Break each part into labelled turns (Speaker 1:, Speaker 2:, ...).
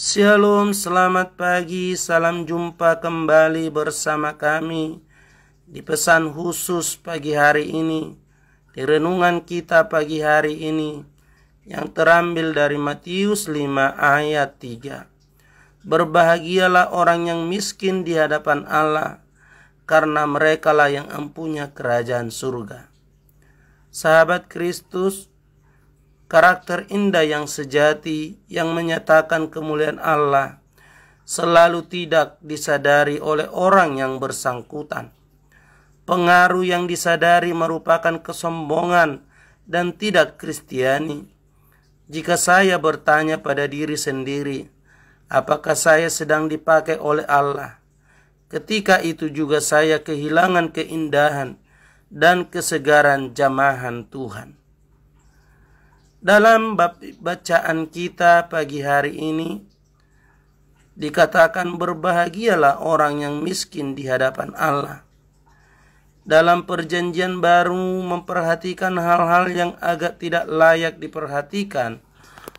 Speaker 1: Shalom, selamat pagi, salam jumpa kembali bersama kami di pesan khusus pagi hari ini, di renungan kita pagi hari ini yang terambil dari Matius 5 ayat 3. Berbahagialah orang yang miskin di hadapan Allah, karena merekalah yang empunya kerajaan surga. Sahabat Kristus, karakter indah yang sejati yang menyatakan kemuliaan Allah selalu tidak disadari oleh orang yang bersangkutan. Pengaruh yang disadari merupakan kesombongan dan tidak kristiani. Jika saya bertanya pada diri sendiri, apakah saya sedang dipakai oleh Allah? Ketika itu juga saya kehilangan keindahan dan kesegaran jamahan Tuhan. Dalam bacaan kita pagi hari ini dikatakan berbahagialah orang yang miskin di hadapan Allah. Dalam perjanjian baru memperhatikan hal-hal yang agak tidak layak diperhatikan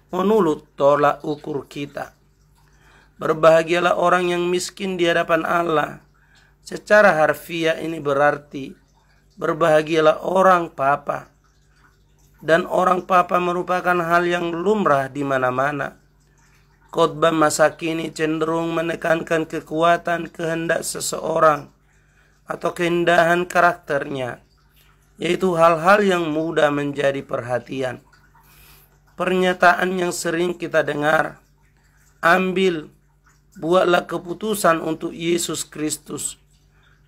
Speaker 1: menurut tolak ukur kita. Berbahagialah orang yang miskin di hadapan Allah. Secara harfiah ini berarti berbahagialah orang papa dan orang papa merupakan hal yang lumrah di mana-mana. Khotbah masa kini cenderung menekankan kekuatan kehendak seseorang atau keindahan karakternya, yaitu hal-hal yang mudah menjadi perhatian. Pernyataan yang sering kita dengar, ambil, buatlah keputusan untuk Yesus Kristus.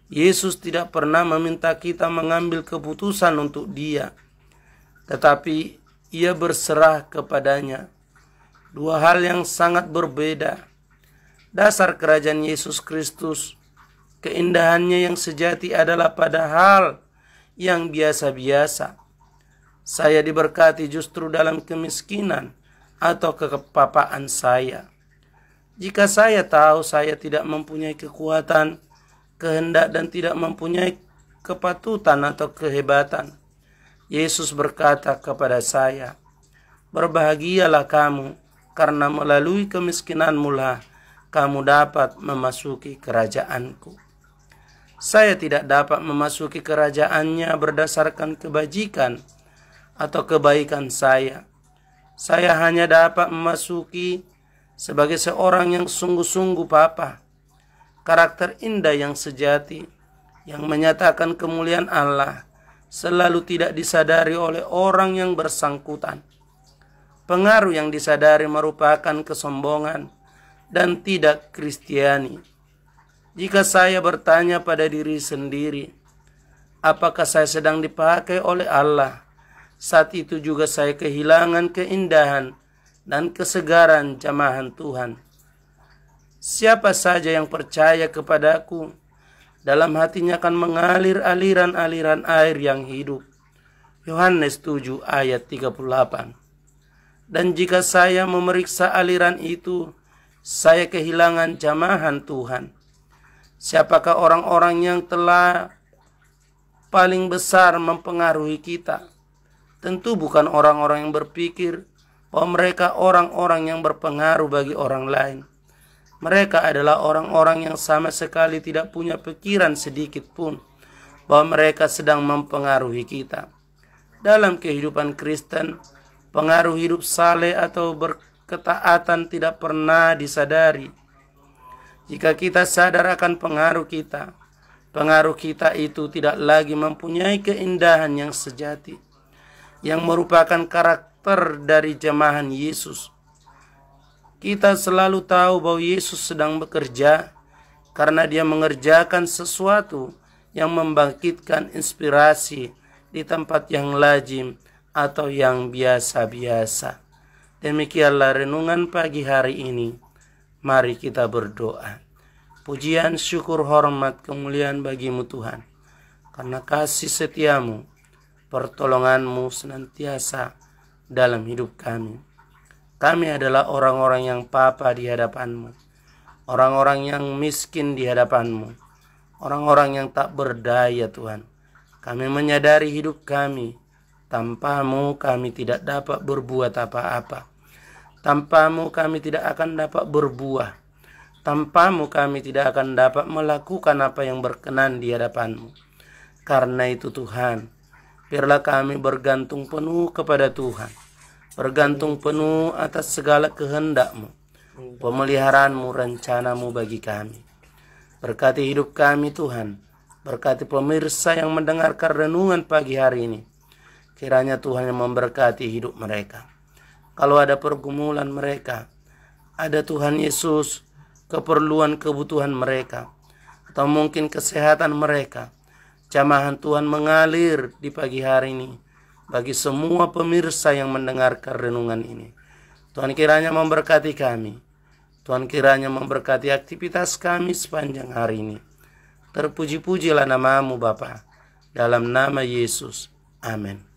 Speaker 1: Yesus tidak pernah meminta kita mengambil keputusan untuk dia tetapi ia berserah kepadanya. Dua hal yang sangat berbeda. Dasar kerajaan Yesus Kristus, keindahannya yang sejati adalah pada hal yang biasa-biasa. Saya diberkati justru dalam kemiskinan atau kekepapaan saya. Jika saya tahu saya tidak mempunyai kekuatan, kehendak dan tidak mempunyai kepatutan atau kehebatan, Yesus berkata kepada saya, Berbahagialah kamu, karena melalui kemiskinanmulah kamu dapat memasuki kerajaanku. Saya tidak dapat memasuki kerajaannya berdasarkan kebajikan atau kebaikan saya. Saya hanya dapat memasuki sebagai seorang yang sungguh-sungguh papa, karakter indah yang sejati, yang menyatakan kemuliaan Allah, selalu tidak disadari oleh orang yang bersangkutan. Pengaruh yang disadari merupakan kesombongan dan tidak kristiani. Jika saya bertanya pada diri sendiri, apakah saya sedang dipakai oleh Allah? Saat itu juga saya kehilangan keindahan dan kesegaran jamahan Tuhan. Siapa saja yang percaya kepadaku, dalam hatinya akan mengalir aliran-aliran air yang hidup. Yohanes 7 ayat 38. Dan jika saya memeriksa aliran itu, saya kehilangan jamahan Tuhan. Siapakah orang-orang yang telah paling besar mempengaruhi kita? Tentu bukan orang-orang yang berpikir bahwa mereka orang-orang yang berpengaruh bagi orang lain mereka adalah orang-orang yang sama sekali tidak punya pikiran sedikit pun bahwa mereka sedang mempengaruhi kita. Dalam kehidupan Kristen, pengaruh hidup saleh atau berketaatan tidak pernah disadari. Jika kita sadar akan pengaruh kita, pengaruh kita itu tidak lagi mempunyai keindahan yang sejati, yang merupakan karakter dari jemahan Yesus kita selalu tahu bahwa Yesus sedang bekerja karena dia mengerjakan sesuatu yang membangkitkan inspirasi di tempat yang lazim atau yang biasa-biasa. Demikianlah renungan pagi hari ini. Mari kita berdoa. Pujian, syukur, hormat, kemuliaan bagimu Tuhan. Karena kasih setiamu, pertolonganmu senantiasa dalam hidup kami. Kami adalah orang-orang yang papa di hadapanmu, orang-orang yang miskin di hadapanmu, orang-orang yang tak berdaya Tuhan. Kami menyadari hidup kami, tanpamu kami tidak dapat berbuat apa-apa. Tanpamu kami tidak akan dapat berbuah. Tanpamu kami tidak akan dapat melakukan apa yang berkenan di hadapanmu. Karena itu Tuhan, biarlah kami bergantung penuh kepada Tuhan bergantung penuh atas segala kehendakmu, pemeliharaanmu, rencanamu bagi kami. Berkati hidup kami Tuhan, berkati pemirsa yang mendengarkan renungan pagi hari ini. Kiranya Tuhan yang memberkati hidup mereka. Kalau ada pergumulan mereka, ada Tuhan Yesus, keperluan kebutuhan mereka, atau mungkin kesehatan mereka, jamahan Tuhan mengalir di pagi hari ini bagi semua pemirsa yang mendengarkan renungan ini. Tuhan kiranya memberkati kami. Tuhan kiranya memberkati aktivitas kami sepanjang hari ini. Terpuji-pujilah namamu Bapa. Dalam nama Yesus. Amin.